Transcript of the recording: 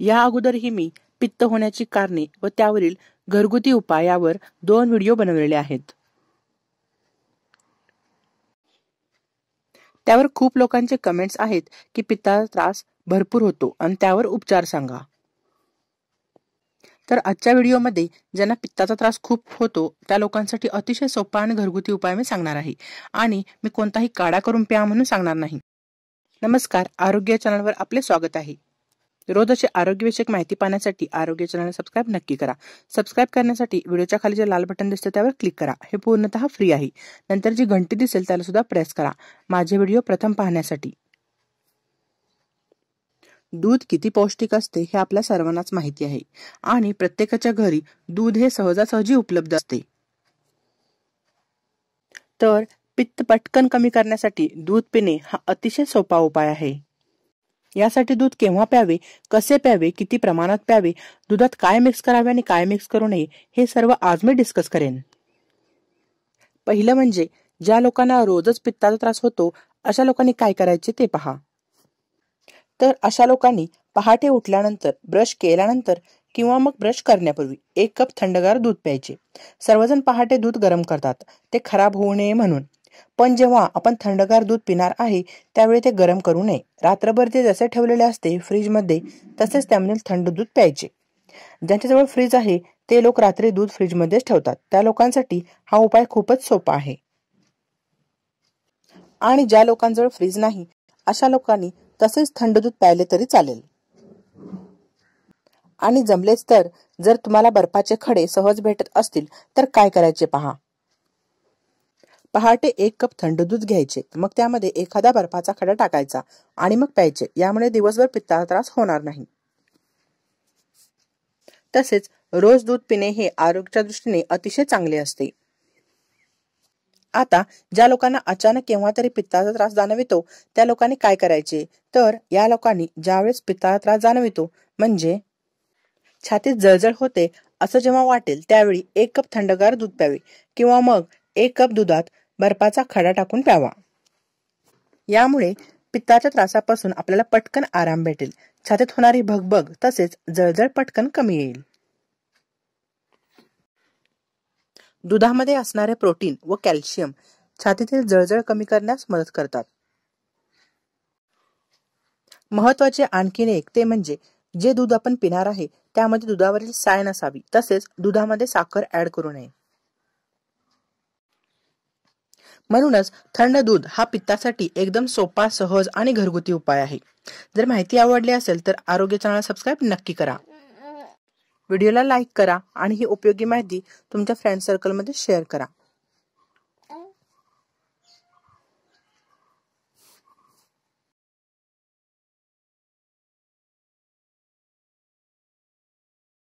या अगोदरही मी पित्त होण्याची कारणे व त्यावरील घरगुती उपायावर दोन व्हिडिओ बनवलेले आहेत त्यावर खूप लोकांचे कमेंट्स आहेत की पित्ताचा त्रास भरपूर होतो आणि त्यावर उपचार सांगा तर आजच्या व्हिडिओमध्ये ज्यांना पित्ताचा त्रास खूप होतो त्या लोकांसाठी अतिशय सोपा आणि घरगुती उपाय मी सांगणार आहे आणि मी कोणताही काढा करून प्या म्हणून सांगणार नाही नमस्कार आरोग्य चॅनलवर आपले स्वागत आहे रोज अशी आरोग्यविषयक माहिती पाहण्यासाठी आरोग्य चॅनल सबस्क्राईब नक्की करा सबस्क्राईब करण्यासाठी व्हिडिओच्या खाली जे लाल बटन दिसतं त्यावर क्लिक करा हे पूर्णतः फ्री आहे नंतर जी घंटी दिसेल त्याला सुद्धा प्रेस करा माझे व्हिडिओ प्रथम पाहण्यासाठी दूध किती पौष्टिक असते हे आपल्या सर्वांनाच माहिती आहे आणि प्रत्येकाच्या घरी दूध हे सहजासहजी उपलब्ध असते तर पित्त पटकन कमी करण्यासाठी दूध पिणे हा अतिशय सोपा उपाय आहे यासाठी दूध केव्हा प्यावे कसे प्यावे किती प्रमाणात प्यावे दुधात काय मिक्स करावे आणि काय मिक्स करू नये हे सर्व आज मी डिस्कस करेन पहिलं म्हणजे ज्या लोकांना रोजच पित्ताचा त्रास होतो अशा लोकांनी काय करायचे ते पहा तर अशा लोकांनी पहाटे उठल्यानंतर ब्रश केल्यानंतर किंवा मग ब्रश करण्यापूर्वी एक कप थंडगार दूध प्यायचे सर्वजण पहाटे दूध गरम करतात ते खराब होऊ नये म्हणून पण जेव्हा आपण थंडगार दूध पिणार आहे त्यावेळी ते गरम करू नये रात्रभर ते जसे ठेवलेले असते फ्रीजमध्ये तसेच त्यामधील थंड दूध प्यायचे ज्यांच्याजवळ फ्रीज आहे ते लोक रात्री दूध फ्रीजमध्येच ठेवतात त्या लोकांसाठी हा उपाय खूपच सोपा आहे आणि ज्या लोकांजवळ फ्रीज नाही अशा लोकांनी तसेच थंड दूध प्यायले तरी चालेल आणि जमलेच तर जर तुम्हाला बर्फाचे खडे सहज भेटत असतील तर काय करायचे पहा पहाटे एक कप थंड दूध घ्यायचे मग त्यामध्ये एखादा बर्फाचा खडा टाकायचा आणि मग प्यायचे यामुळे दिवसभर पित्ताला त्रास होणार नाही तसेच रोज दूध पिणे हे आरोग्याच्या दृष्टीने अतिशय चांगले असते आता ज्या लोकांना अचानक केव्हा तरी पित्ताचा त्रास जाणवितो त्या लोकांनी काय करायचे तर या लोकांनी ज्यावेळेस पित्ताचा त्रास जाणवितो म्हणजे छातीत जळजळ होते असं जेव्हा वाटेल त्यावेळी एक कप थंडगार दूध प्यावे किंवा मग एक कप दुधात बर्फाचा खडा टाकून प्यावा यामुळे पित्ताच्या त्रासापासून आपल्याला पटकन आराम भेटेल छातीत होणारी भगभग तसेच जळजळ पटकन कमी येईल दुधामध्ये असणारे प्रोटीन व कॅल्शियम छातीतील जळजळ कमी करण्यास मदत करतात महत्वाचे आणखीन एक ते म्हणजे जे दूध आपण पिणार आहे त्यामध्ये दुधावरील साय असावी तसेच दुधामध्ये साखर ऍड करू नये म्हणूनच थंड दूध हा पित्तासाठी एकदम सोपा सहज आणि घरगुती उपाय आहे जर माहिती आवडली असेल तर आरोग्य चॅनल सबस्क्राईब नक्की करा व्हिडिओला लाईक करा आणि ही उपयोगी माहिती तुमच्या फ्रेंड सर्कलमध्ये शेअर करा